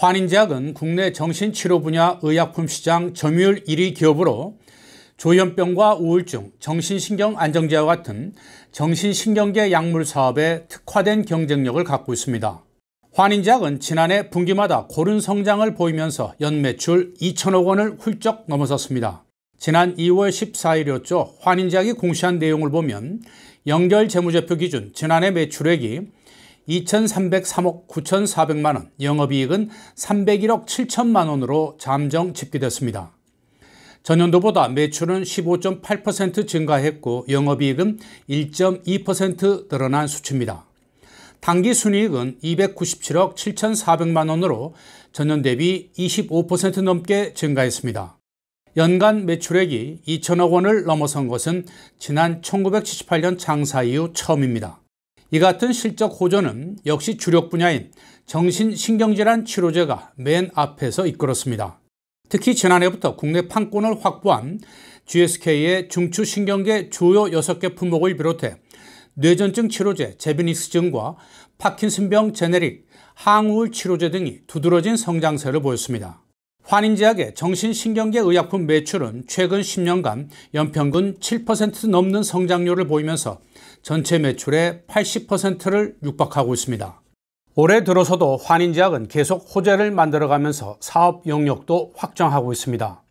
환인제약은 국내 정신치료 분야 의약품 시장 점유율 1위 기업으로 조현병과 우울증, 정신신경 안정제와 같은 정신신경계 약물 사업에 특화된 경쟁력을 갖고 있습니다. 환인제약은 지난해 분기마다 고른 성장을 보이면서 연매출 2천억 원을 훌쩍 넘어섰습니다. 지난 2월 14일이었죠. 환인제약이 공시한 내용을 보면 연결 재무제표 기준 지난해 매출액이 2,303억 9,400만 원, 영업이익은 301억 7천만 원으로 잠정 집계됐습니다. 전년도보다 매출은 15.8% 증가했고 영업이익은 1.2% 늘어난 수치입니다. 당기 순이익은 297억 7,400만 원으로 전년 대비 25% 넘게 증가했습니다. 연간 매출액이 2천억 원을 넘어선 것은 지난 1978년 장사 이후 처음입니다. 이 같은 실적 호조는 역시 주력 분야인 정신신경질환 치료제가 맨 앞에서 이끌었습니다. 특히 지난해부터 국내 판권을 확보한 GSK의 중추신경계 주요 6개 품목을 비롯해 뇌전증 치료제 제비닉스증과 파킨슨병 제네릭, 항우울 치료제 등이 두드러진 성장세를 보였습니다. 환인제약의 정신신경계 의약품 매출은 최근 10년간 연평균 7% 넘는 성장률을 보이면서 전체 매출의 80%를 육박하고 있습니다. 올해 들어서도 환인제약은 계속 호재를 만들어가면서 사업 영역도 확장하고 있습니다.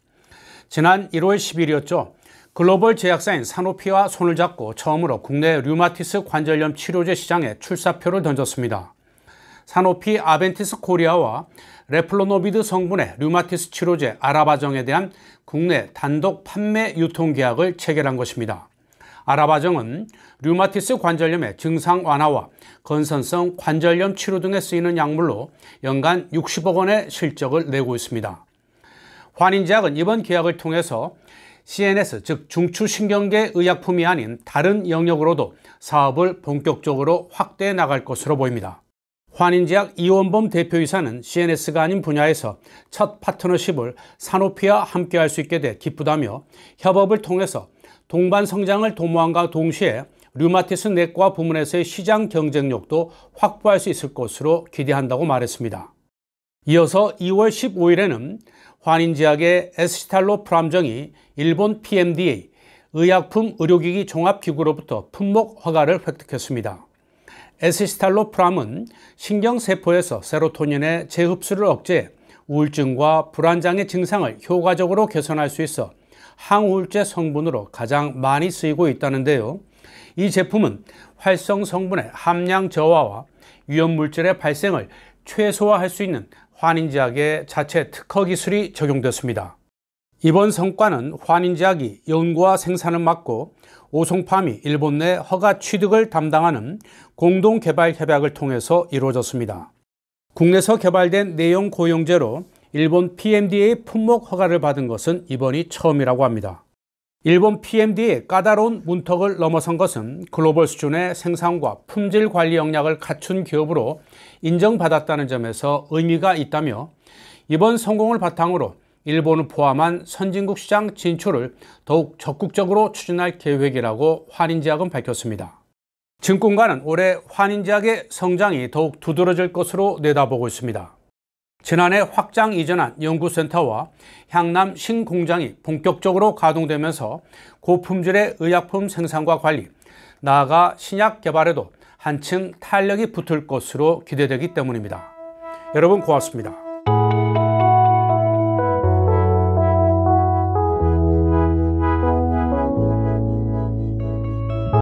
지난 1월 10일이었죠. 글로벌 제약사인 산오피와 손을 잡고 처음으로 국내 류마티스 관절염 치료제 시장에 출사표를 던졌습니다. 산오피 아벤티스 코리아와 레플로노비드 성분의 류마티스 치료제 아라바정에 대한 국내 단독 판매 유통계약을 체결한 것입니다. 아라바정은 류마티스 관절염의 증상 완화와 건선성 관절염 치료 등에 쓰이는 약물로 연간 60억 원의 실적을 내고 있습니다. 환인제약은 이번 계약을 통해서 CNS 즉 중추신경계 의약품이 아닌 다른 영역으로도 사업을 본격적으로 확대해 나갈 것으로 보입니다. 환인제약 이원범 대표이사는 CNS가 아닌 분야에서 첫 파트너십을 산오피와 함께할 수 있게 돼 기쁘다며 협업을 통해서 동반 성장을 도모함과 동시에 류마티스 내과 부문에서의 시장 경쟁력도 확보할 수 있을 것으로 기대한다고 말했습니다. 이어서 2월 15일에는 환인제약의 에스시탈로 프람정이 일본 PMDA 의약품 의료기기 종합기구로부터 품목 허가를 획득했습니다. 에스시탈로프람은 신경세포에서 세로토닌의 재흡수를 억제해 우울증과 불안장애 증상을 효과적으로 개선할 수 있어 항우울제 성분으로 가장 많이 쓰이고 있다는데요. 이 제품은 활성 성분의 함량 저하와 유연물질의 발생을 최소화할 수 있는 환인제약의 자체 특허 기술이 적용됐습니다. 이번 성과는 환인제약이 연구와 생산을 맡고 오송팜이 일본 내 허가 취득을 담당하는 공동개발협약을 통해서 이루어졌습니다. 국내에서 개발된 내용 고용제로 일본 p m d a 품목 허가를 받은 것은 이번이 처음이라고 합니다. 일본 PMD의 a 까다로운 문턱을 넘어선 것은 글로벌 수준의 생산과 품질 관리 역량을 갖춘 기업으로 인정받았다는 점에서 의미가 있다며 이번 성공을 바탕으로 일본을 포함한 선진국 시장 진출을 더욱 적극적으로 추진할 계획이라고 환인제약은 밝혔습니다. 증권가는 올해 환인제약의 성장이 더욱 두드러질 것으로 내다보고 있습니다. 지난해 확장 이전한 연구센터와 향남 신공장이 본격적으로 가동되면서 고품질의 의약품 생산과 관리, 나아가 신약 개발에도 한층 탄력이 붙을 것으로 기대되기 때문입니다. 여러분 고맙습니다.